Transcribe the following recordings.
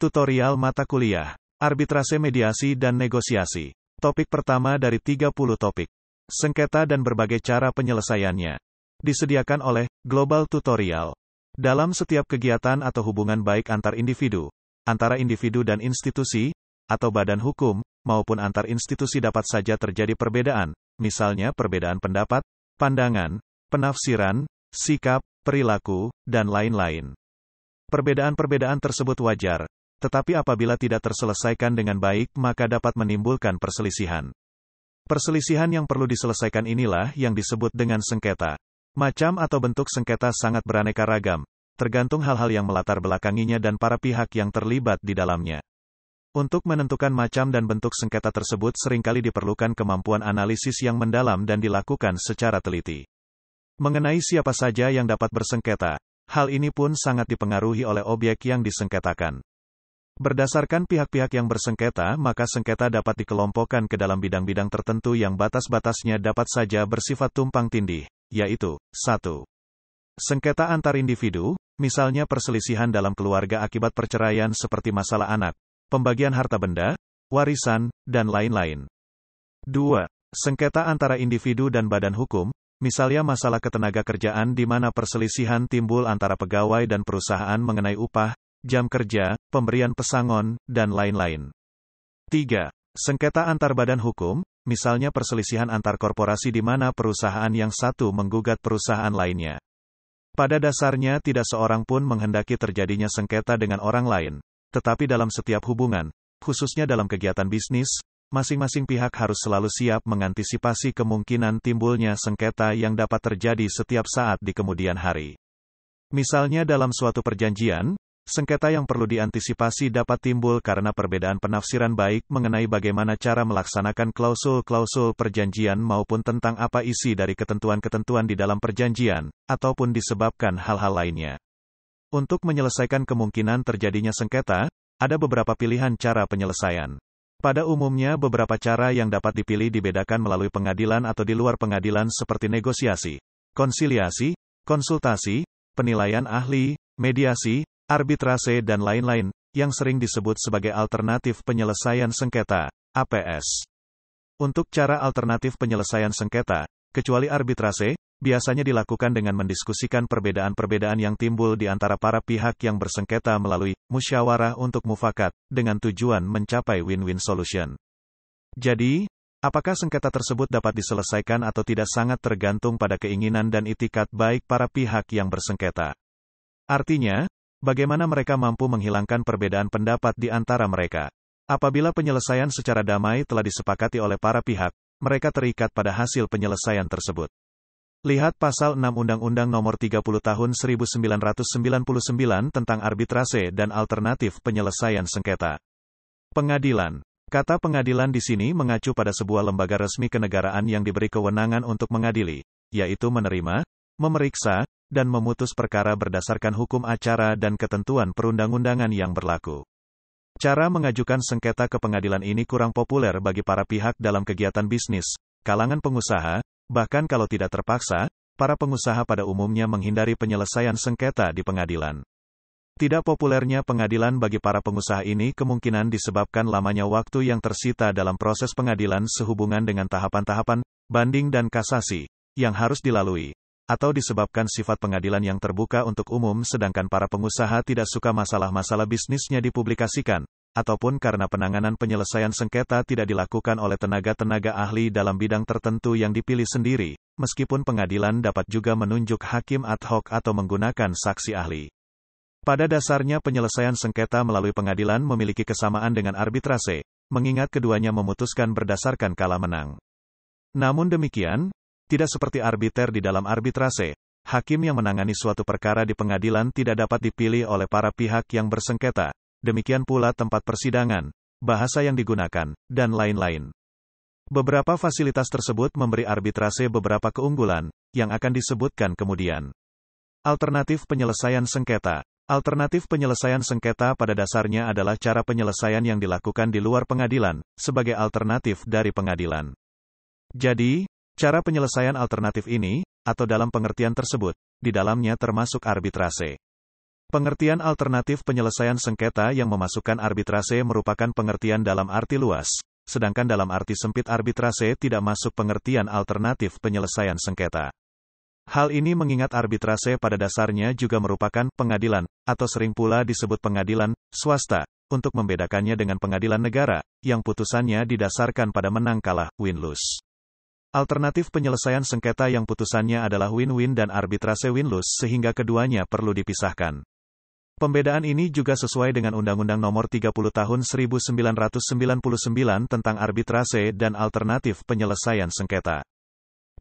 Tutorial mata kuliah, arbitrase mediasi dan negosiasi. Topik pertama dari 30 topik. Sengketa dan berbagai cara penyelesaiannya. Disediakan oleh Global Tutorial. Dalam setiap kegiatan atau hubungan baik antar individu, antara individu dan institusi, atau badan hukum, maupun antar institusi dapat saja terjadi perbedaan, misalnya perbedaan pendapat, pandangan, penafsiran, sikap, perilaku, dan lain-lain. Perbedaan-perbedaan tersebut wajar, tetapi apabila tidak terselesaikan dengan baik maka dapat menimbulkan perselisihan. Perselisihan yang perlu diselesaikan inilah yang disebut dengan sengketa. Macam atau bentuk sengketa sangat beraneka ragam, tergantung hal-hal yang melatar belakanginya dan para pihak yang terlibat di dalamnya. Untuk menentukan macam dan bentuk sengketa tersebut seringkali diperlukan kemampuan analisis yang mendalam dan dilakukan secara teliti. Mengenai siapa saja yang dapat bersengketa, hal ini pun sangat dipengaruhi oleh objek yang disengketakan. Berdasarkan pihak-pihak yang bersengketa, maka sengketa dapat dikelompokkan ke dalam bidang-bidang tertentu yang batas-batasnya dapat saja bersifat tumpang tindih, yaitu 1. Sengketa antar individu, misalnya perselisihan dalam keluarga akibat perceraian seperti masalah anak, pembagian harta benda, warisan, dan lain-lain. 2. Sengketa antara individu dan badan hukum, misalnya masalah ketenaga kerjaan di mana perselisihan timbul antara pegawai dan perusahaan mengenai upah, jam kerja, pemberian pesangon, dan lain-lain. 3. Sengketa antar badan hukum, misalnya perselisihan antar korporasi di mana perusahaan yang satu menggugat perusahaan lainnya. Pada dasarnya tidak seorang pun menghendaki terjadinya sengketa dengan orang lain, tetapi dalam setiap hubungan, khususnya dalam kegiatan bisnis, masing-masing pihak harus selalu siap mengantisipasi kemungkinan timbulnya sengketa yang dapat terjadi setiap saat di kemudian hari. Misalnya dalam suatu perjanjian, Sengketa yang perlu diantisipasi dapat timbul karena perbedaan penafsiran baik mengenai bagaimana cara melaksanakan klausul-klausul perjanjian maupun tentang apa isi dari ketentuan-ketentuan di dalam perjanjian, ataupun disebabkan hal-hal lainnya. Untuk menyelesaikan kemungkinan terjadinya sengketa, ada beberapa pilihan cara penyelesaian. Pada umumnya, beberapa cara yang dapat dipilih dibedakan melalui pengadilan atau di luar pengadilan, seperti negosiasi, konsiliasi, konsultasi, penilaian ahli, mediasi, arbitrase, dan lain-lain, yang sering disebut sebagai alternatif penyelesaian sengketa (APS). Untuk cara alternatif penyelesaian sengketa, kecuali arbitrase, biasanya dilakukan dengan mendiskusikan perbedaan-perbedaan yang timbul di antara para pihak yang bersengketa melalui musyawarah untuk mufakat, dengan tujuan mencapai win-win solution. Jadi, apakah sengketa tersebut dapat diselesaikan atau tidak sangat tergantung pada keinginan dan itikat baik para pihak yang bersengketa. Artinya, bagaimana mereka mampu menghilangkan perbedaan pendapat di antara mereka. Apabila penyelesaian secara damai telah disepakati oleh para pihak, mereka terikat pada hasil penyelesaian tersebut. Lihat pasal 6 Undang-Undang Nomor 30 Tahun 1999 tentang arbitrase dan alternatif penyelesaian sengketa. Pengadilan. Kata pengadilan di sini mengacu pada sebuah lembaga resmi kenegaraan yang diberi kewenangan untuk mengadili, yaitu menerima, memeriksa, dan memutus perkara berdasarkan hukum acara dan ketentuan perundang-undangan yang berlaku. Cara mengajukan sengketa ke pengadilan ini kurang populer bagi para pihak dalam kegiatan bisnis, kalangan pengusaha, bahkan kalau tidak terpaksa, para pengusaha pada umumnya menghindari penyelesaian sengketa di pengadilan. Tidak populernya pengadilan bagi para pengusaha ini kemungkinan disebabkan lamanya waktu yang tersita dalam proses pengadilan sehubungan dengan tahapan-tahapan banding dan kasasi yang harus dilalui atau disebabkan sifat pengadilan yang terbuka untuk umum sedangkan para pengusaha tidak suka masalah-masalah bisnisnya dipublikasikan, ataupun karena penanganan penyelesaian sengketa tidak dilakukan oleh tenaga-tenaga ahli dalam bidang tertentu yang dipilih sendiri, meskipun pengadilan dapat juga menunjuk hakim ad hoc atau menggunakan saksi ahli. Pada dasarnya penyelesaian sengketa melalui pengadilan memiliki kesamaan dengan arbitrase, mengingat keduanya memutuskan berdasarkan kala menang. Namun demikian, tidak seperti arbiter di dalam arbitrase, hakim yang menangani suatu perkara di pengadilan tidak dapat dipilih oleh para pihak yang bersengketa. Demikian pula tempat persidangan, bahasa yang digunakan, dan lain-lain. Beberapa fasilitas tersebut memberi arbitrase beberapa keunggulan, yang akan disebutkan kemudian. Alternatif penyelesaian sengketa. Alternatif penyelesaian sengketa pada dasarnya adalah cara penyelesaian yang dilakukan di luar pengadilan, sebagai alternatif dari pengadilan. Jadi, Cara penyelesaian alternatif ini, atau dalam pengertian tersebut, di dalamnya termasuk arbitrase. Pengertian alternatif penyelesaian sengketa yang memasukkan arbitrase merupakan pengertian dalam arti luas, sedangkan dalam arti sempit arbitrase tidak masuk pengertian alternatif penyelesaian sengketa. Hal ini mengingat arbitrase pada dasarnya juga merupakan pengadilan, atau sering pula disebut pengadilan swasta, untuk membedakannya dengan pengadilan negara, yang putusannya didasarkan pada menang kalah, win-lose. Alternatif penyelesaian sengketa yang putusannya adalah win-win dan arbitrase win-lose sehingga keduanya perlu dipisahkan. Pembedaan ini juga sesuai dengan Undang-Undang Nomor 30 Tahun 1999 tentang arbitrase dan alternatif penyelesaian sengketa.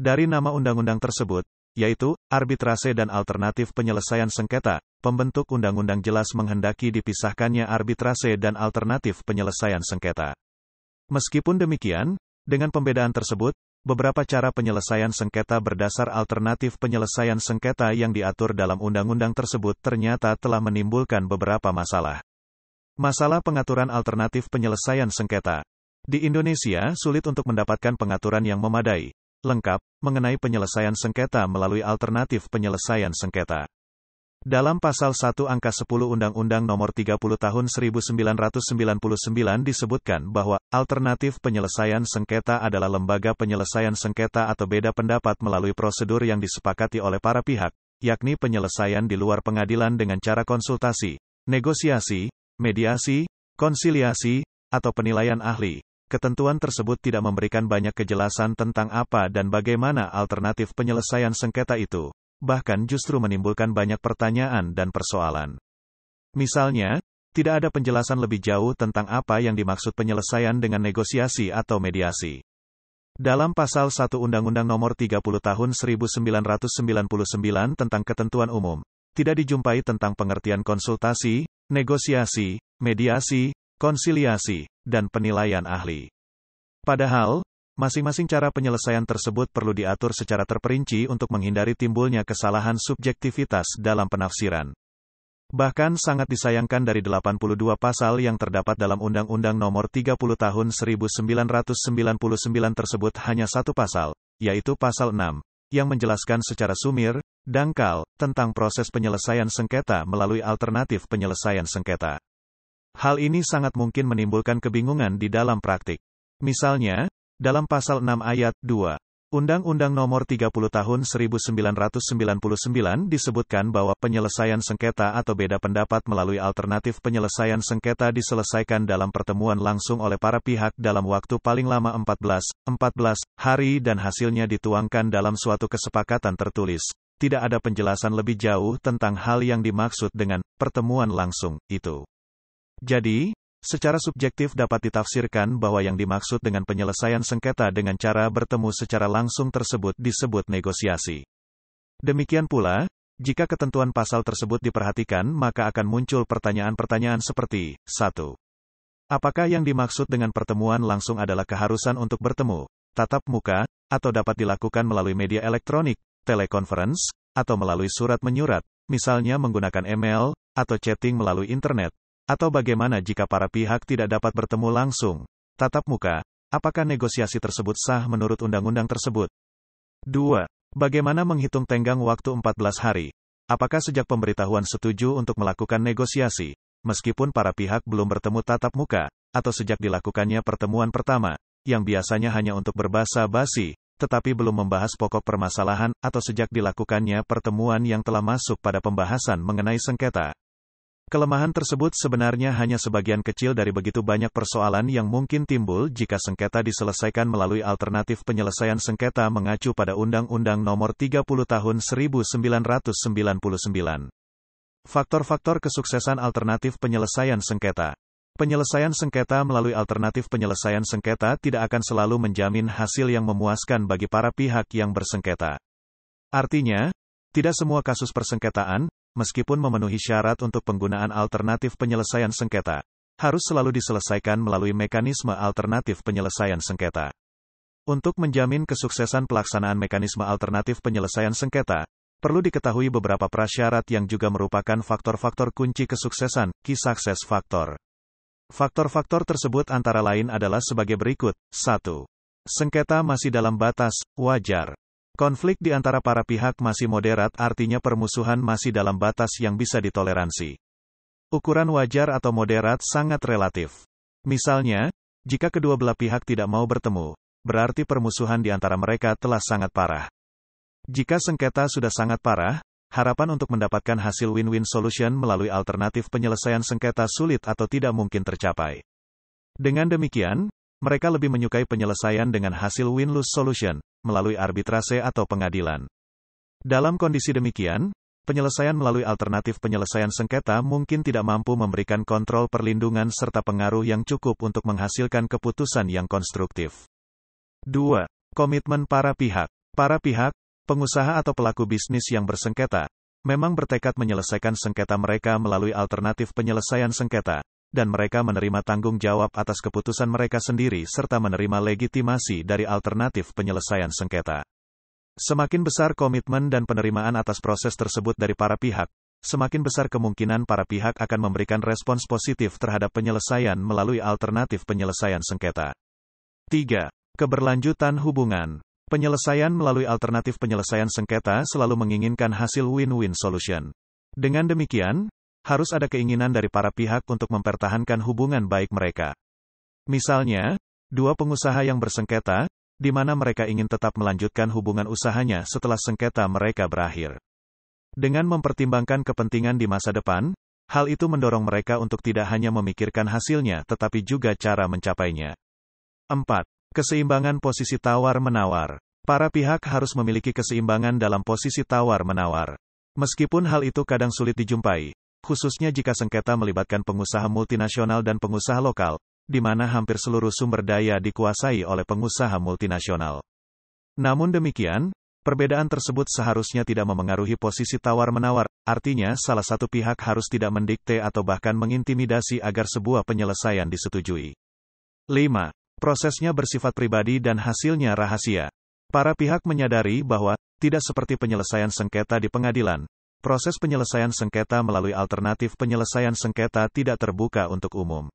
Dari nama undang-undang tersebut, yaitu arbitrase dan alternatif penyelesaian sengketa, pembentuk undang-undang jelas menghendaki dipisahkannya arbitrase dan alternatif penyelesaian sengketa. Meskipun demikian, dengan pembedaan tersebut, beberapa cara penyelesaian sengketa berdasar alternatif penyelesaian sengketa yang diatur dalam undang-undang tersebut ternyata telah menimbulkan beberapa masalah. Masalah pengaturan alternatif penyelesaian sengketa di Indonesia sulit untuk mendapatkan pengaturan yang memadai, lengkap, mengenai penyelesaian sengketa melalui alternatif penyelesaian sengketa. Dalam pasal 1 angka 10 Undang-Undang Nomor 30 Tahun 1999 disebutkan bahwa alternatif penyelesaian sengketa adalah lembaga penyelesaian sengketa atau beda pendapat melalui prosedur yang disepakati oleh para pihak, yakni penyelesaian di luar pengadilan dengan cara konsultasi, negosiasi, mediasi, konsiliasi, atau penilaian ahli. Ketentuan tersebut tidak memberikan banyak kejelasan tentang apa dan bagaimana alternatif penyelesaian sengketa itu bahkan justru menimbulkan banyak pertanyaan dan persoalan. Misalnya, tidak ada penjelasan lebih jauh tentang apa yang dimaksud penyelesaian dengan negosiasi atau mediasi. Dalam pasal 1 Undang-Undang Nomor 30 Tahun 1999 tentang Ketentuan Umum, tidak dijumpai tentang pengertian konsultasi, negosiasi, mediasi, konsiliasi, dan penilaian ahli. Padahal, Masing-masing cara penyelesaian tersebut perlu diatur secara terperinci untuk menghindari timbulnya kesalahan subjektivitas dalam penafsiran. Bahkan sangat disayangkan dari 82 pasal yang terdapat dalam Undang-Undang Nomor 30 Tahun 1999 tersebut hanya satu pasal, yaitu pasal 6, yang menjelaskan secara sumir, dangkal, tentang proses penyelesaian sengketa melalui alternatif penyelesaian sengketa. Hal ini sangat mungkin menimbulkan kebingungan di dalam praktik. Misalnya, dalam pasal 6 ayat 2. Undang-Undang Nomor 30 Tahun 1999 disebutkan bahwa penyelesaian sengketa atau beda pendapat melalui alternatif penyelesaian sengketa diselesaikan dalam pertemuan langsung oleh para pihak dalam waktu paling lama 14, 14 hari dan hasilnya dituangkan dalam suatu kesepakatan tertulis. Tidak ada penjelasan lebih jauh tentang hal yang dimaksud dengan pertemuan langsung itu. Jadi, secara subjektif dapat ditafsirkan bahwa yang dimaksud dengan penyelesaian sengketa dengan cara bertemu secara langsung tersebut disebut negosiasi. Demikian pula, jika ketentuan pasal tersebut diperhatikan, maka akan muncul pertanyaan-pertanyaan seperti: 1. Apakah yang dimaksud dengan pertemuan langsung adalah keharusan untuk bertemu, tatap muka, atau dapat dilakukan melalui media elektronik, telekonferensi, atau melalui surat-menyurat, misalnya menggunakan email atau chatting melalui internet, atau bagaimana jika para pihak tidak dapat bertemu langsung? Tatap muka, apakah negosiasi tersebut sah menurut undang-undang tersebut? 2. Bagaimana menghitung tenggang waktu 14 hari? Apakah sejak pemberitahuan setuju untuk melakukan negosiasi, meskipun para pihak belum bertemu tatap muka, atau sejak dilakukannya pertemuan pertama, yang biasanya hanya untuk berbahasa basi, tetapi belum membahas pokok permasalahan, atau sejak dilakukannya pertemuan yang telah masuk pada pembahasan mengenai sengketa, Kelemahan tersebut sebenarnya hanya sebagian kecil dari begitu banyak persoalan yang mungkin timbul jika sengketa diselesaikan melalui alternatif penyelesaian sengketa mengacu pada Undang-Undang Nomor 30 Tahun 1999. Faktor-faktor kesuksesan alternatif penyelesaian sengketa Penyelesaian sengketa melalui alternatif penyelesaian sengketa tidak akan selalu menjamin hasil yang memuaskan bagi para pihak yang bersengketa. Artinya, tidak semua kasus persengketaan, meskipun memenuhi syarat untuk penggunaan alternatif penyelesaian sengketa, harus selalu diselesaikan melalui mekanisme alternatif penyelesaian sengketa. Untuk menjamin kesuksesan pelaksanaan mekanisme alternatif penyelesaian sengketa, perlu diketahui beberapa prasyarat yang juga merupakan faktor-faktor kunci kesuksesan, key success factor. Faktor-faktor tersebut antara lain adalah sebagai berikut, 1. Sengketa masih dalam batas, wajar. Konflik di antara para pihak masih moderat artinya permusuhan masih dalam batas yang bisa ditoleransi. Ukuran wajar atau moderat sangat relatif. Misalnya, jika kedua belah pihak tidak mau bertemu, berarti permusuhan di antara mereka telah sangat parah. Jika sengketa sudah sangat parah, harapan untuk mendapatkan hasil win-win solution melalui alternatif penyelesaian sengketa sulit atau tidak mungkin tercapai. Dengan demikian, mereka lebih menyukai penyelesaian dengan hasil win-lose solution, melalui arbitrase atau pengadilan. Dalam kondisi demikian, penyelesaian melalui alternatif penyelesaian sengketa mungkin tidak mampu memberikan kontrol perlindungan serta pengaruh yang cukup untuk menghasilkan keputusan yang konstruktif. 2. Komitmen para pihak. Para pihak, pengusaha atau pelaku bisnis yang bersengketa, memang bertekad menyelesaikan sengketa mereka melalui alternatif penyelesaian sengketa dan mereka menerima tanggung jawab atas keputusan mereka sendiri serta menerima legitimasi dari alternatif penyelesaian sengketa. Semakin besar komitmen dan penerimaan atas proses tersebut dari para pihak, semakin besar kemungkinan para pihak akan memberikan respons positif terhadap penyelesaian melalui alternatif penyelesaian sengketa. 3. Keberlanjutan hubungan. Penyelesaian melalui alternatif penyelesaian sengketa selalu menginginkan hasil win-win solution. Dengan demikian, harus ada keinginan dari para pihak untuk mempertahankan hubungan baik mereka. Misalnya, dua pengusaha yang bersengketa, di mana mereka ingin tetap melanjutkan hubungan usahanya setelah sengketa mereka berakhir. Dengan mempertimbangkan kepentingan di masa depan, hal itu mendorong mereka untuk tidak hanya memikirkan hasilnya tetapi juga cara mencapainya. 4. Keseimbangan posisi tawar-menawar. Para pihak harus memiliki keseimbangan dalam posisi tawar-menawar. Meskipun hal itu kadang sulit dijumpai, khususnya jika sengketa melibatkan pengusaha multinasional dan pengusaha lokal, di mana hampir seluruh sumber daya dikuasai oleh pengusaha multinasional. Namun demikian, Perbedaan tersebut seharusnya tidak memengaruhi posisi tawar-menawar, artinya salah satu pihak harus tidak mendikte atau bahkan mengintimidasi agar sebuah penyelesaian disetujui. 5. Prosesnya bersifat pribadi dan hasilnya rahasia. Para pihak menyadari bahwa, tidak seperti penyelesaian sengketa di pengadilan, Proses penyelesaian sengketa melalui alternatif penyelesaian sengketa tidak terbuka untuk umum.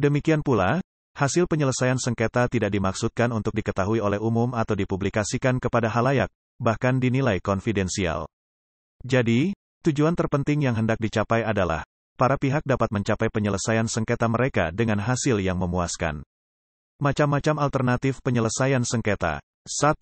Demikian pula, hasil penyelesaian sengketa tidak dimaksudkan untuk diketahui oleh umum atau dipublikasikan kepada halayak, bahkan dinilai konfidensial. Jadi, tujuan terpenting yang hendak dicapai adalah para pihak dapat mencapai penyelesaian sengketa mereka dengan hasil yang memuaskan. Macam-macam alternatif penyelesaian sengketa. 1.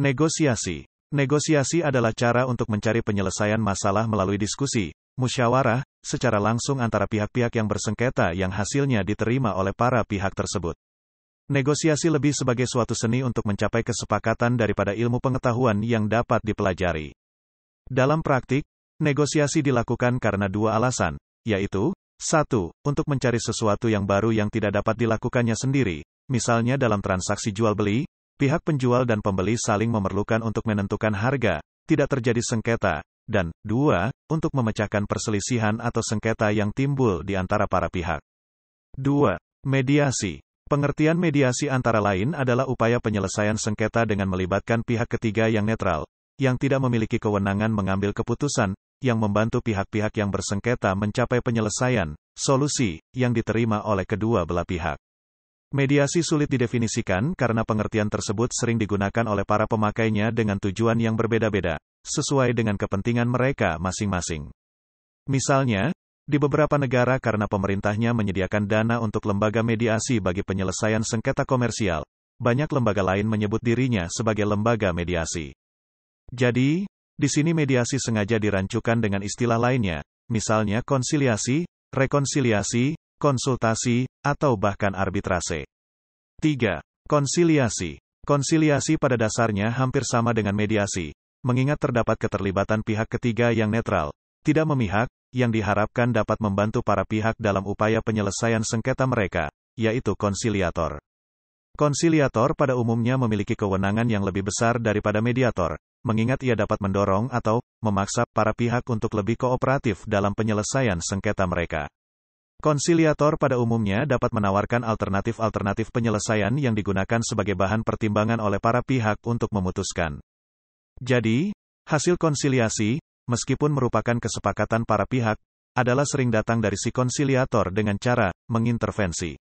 Negosiasi. Negosiasi adalah cara untuk mencari penyelesaian masalah melalui diskusi, musyawarah, secara langsung antara pihak-pihak yang bersengketa yang hasilnya diterima oleh para pihak tersebut. Negosiasi lebih sebagai suatu seni untuk mencapai kesepakatan daripada ilmu pengetahuan yang dapat dipelajari. Dalam praktik, negosiasi dilakukan karena dua alasan, yaitu, satu, untuk mencari sesuatu yang baru yang tidak dapat dilakukannya sendiri, misalnya dalam transaksi jual-beli, pihak penjual dan pembeli saling memerlukan untuk menentukan harga, tidak terjadi sengketa, dan dua, untuk memecahkan perselisihan atau sengketa yang timbul di antara para pihak. 2. Mediasi. Pengertian mediasi antara lain adalah upaya penyelesaian sengketa dengan melibatkan pihak ketiga yang netral, yang tidak memiliki kewenangan mengambil keputusan, yang membantu pihak-pihak yang bersengketa mencapai penyelesaian, solusi, yang diterima oleh kedua belah pihak. Mediasi sulit didefinisikan karena pengertian tersebut sering digunakan oleh para pemakainya dengan tujuan yang berbeda-beda, sesuai dengan kepentingan mereka masing-masing. Misalnya, di beberapa negara karena pemerintahnya menyediakan dana untuk lembaga mediasi bagi penyelesaian sengketa komersial, banyak lembaga lain menyebut dirinya sebagai lembaga mediasi. Jadi, di sini mediasi sengaja dirancukan dengan istilah lainnya, misalnya konsiliasi, rekonsiliasi, konsultasi, atau bahkan arbitrase. 3. Konsiliasi. Konsiliasi pada dasarnya hampir sama dengan mediasi, mengingat terdapat keterlibatan pihak ketiga yang netral, tidak memihak, yang diharapkan dapat membantu para pihak dalam upaya penyelesaian sengketa mereka, yaitu konsiliator. Konsiliator pada umumnya memiliki kewenangan yang lebih besar daripada mediator, mengingat ia dapat mendorong atau memaksa para pihak untuk lebih kooperatif dalam penyelesaian sengketa mereka. Konsiliator pada umumnya dapat menawarkan alternatif-alternatif penyelesaian yang digunakan sebagai bahan pertimbangan oleh para pihak untuk memutuskan. Jadi, hasil konsiliasi, meskipun merupakan kesepakatan para pihak, adalah sering datang dari si konsiliator dengan cara mengintervensi.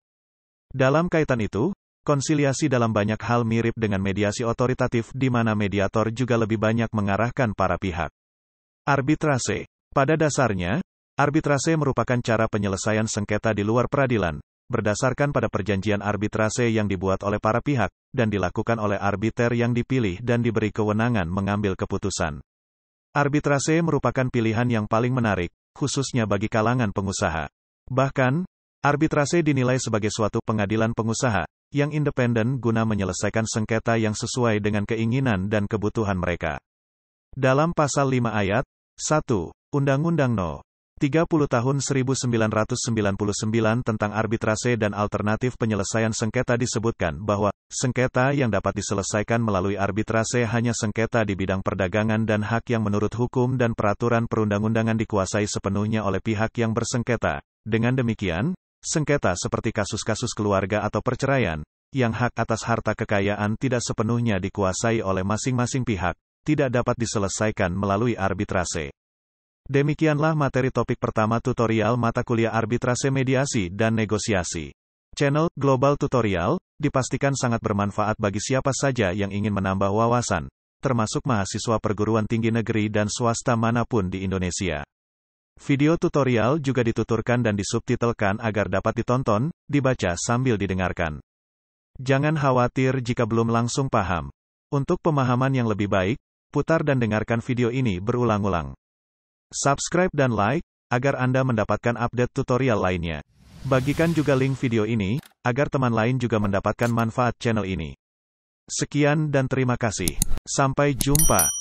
Dalam kaitan itu, konsiliasi dalam banyak hal mirip dengan mediasi otoritatif di mana mediator juga lebih banyak mengarahkan para pihak. Arbitrase. Pada dasarnya, Arbitrase merupakan cara penyelesaian sengketa di luar peradilan, berdasarkan pada perjanjian arbitrase yang dibuat oleh para pihak, dan dilakukan oleh arbiter yang dipilih dan diberi kewenangan mengambil keputusan. Arbitrase merupakan pilihan yang paling menarik, khususnya bagi kalangan pengusaha. Bahkan, arbitrase dinilai sebagai suatu pengadilan pengusaha yang independen guna menyelesaikan sengketa yang sesuai dengan keinginan dan kebutuhan mereka. Dalam pasal 5 ayat 1 Undang-Undang No. 30 tahun 1999 tentang arbitrase dan alternatif penyelesaian sengketa disebutkan bahwa sengketa yang dapat diselesaikan melalui arbitrase hanya sengketa di bidang perdagangan dan hak yang menurut hukum dan peraturan perundang-undangan dikuasai sepenuhnya oleh pihak yang bersengketa. Dengan demikian, sengketa seperti kasus-kasus keluarga atau perceraian, yang hak atas harta kekayaan tidak sepenuhnya dikuasai oleh masing-masing pihak, tidak dapat diselesaikan melalui arbitrase. Demikianlah materi topik pertama tutorial mata kuliah arbitrase mediasi dan negosiasi. Channel Global Tutorial dipastikan sangat bermanfaat bagi siapa saja yang ingin menambah wawasan, termasuk mahasiswa perguruan tinggi negeri dan swasta manapun di Indonesia. Video tutorial juga dituturkan dan disubtitelkan agar dapat ditonton, dibaca sambil didengarkan. Jangan khawatir jika belum langsung paham. Untuk pemahaman yang lebih baik, putar dan dengarkan video ini berulang-ulang. Subscribe dan like, agar Anda mendapatkan update tutorial lainnya. Bagikan juga link video ini, agar teman lain juga mendapatkan manfaat channel ini. Sekian dan terima kasih. Sampai jumpa.